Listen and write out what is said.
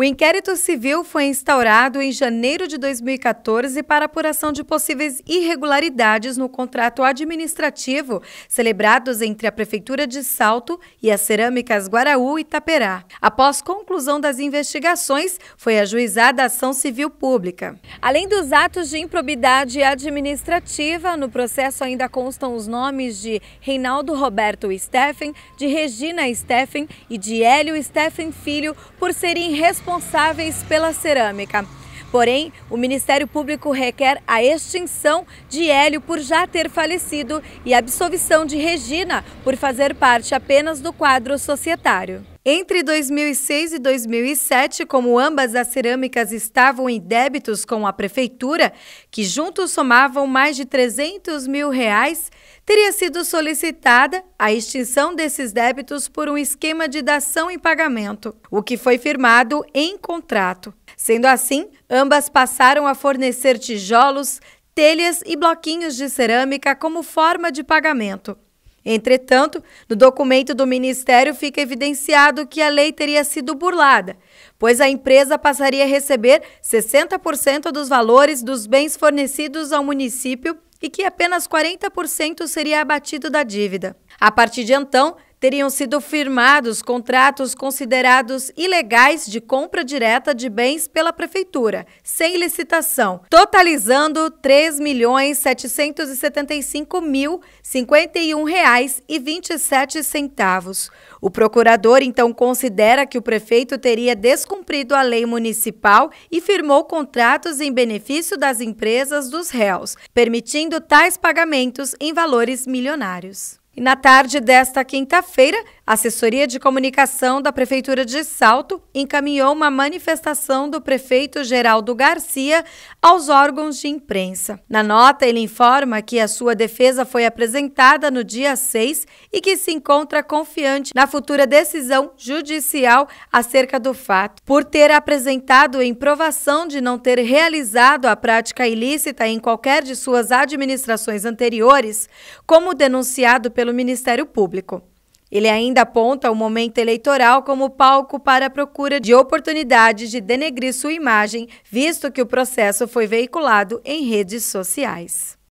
O inquérito civil foi instaurado em janeiro de 2014 para apuração de possíveis irregularidades no contrato administrativo celebrados entre a Prefeitura de Salto e as Cerâmicas Guaraú e Itaperá. Após conclusão das investigações, foi ajuizada a ação civil pública. Além dos atos de improbidade administrativa, no processo ainda constam os nomes de Reinaldo Roberto Steffen, de Regina Steffen e de Hélio Steffen Filho por serem responsáveis responsáveis pela cerâmica. Porém, o Ministério Público requer a extinção de Hélio por já ter falecido e a absolvição de Regina por fazer parte apenas do quadro societário. Entre 2006 e 2007, como ambas as cerâmicas estavam em débitos com a prefeitura, que juntos somavam mais de 300 mil reais, teria sido solicitada a extinção desses débitos por um esquema de dação em pagamento, o que foi firmado em contrato. Sendo assim, ambas passaram a fornecer tijolos, telhas e bloquinhos de cerâmica como forma de pagamento. Entretanto, no documento do Ministério fica evidenciado que a lei teria sido burlada, pois a empresa passaria a receber 60% dos valores dos bens fornecidos ao município e que apenas 40% seria abatido da dívida. A partir de então, teriam sido firmados contratos considerados ilegais de compra direta de bens pela prefeitura, sem licitação, totalizando R$ 3.775.051,27. O procurador então considera que o prefeito teria descumprido a lei municipal e firmou contratos em benefício das empresas dos réus, permitindo tais pagamentos em valores milionários. E na tarde desta quinta-feira, a assessoria de comunicação da Prefeitura de Salto encaminhou uma manifestação do prefeito Geraldo Garcia aos órgãos de imprensa. Na nota, ele informa que a sua defesa foi apresentada no dia 6 e que se encontra confiante na futura decisão judicial acerca do fato, por ter apresentado em provação de não ter realizado a prática ilícita em qualquer de suas administrações anteriores, como denunciado pelo pelo Ministério Público. Ele ainda aponta o momento eleitoral como palco para a procura de oportunidades de denegrir sua imagem, visto que o processo foi veiculado em redes sociais.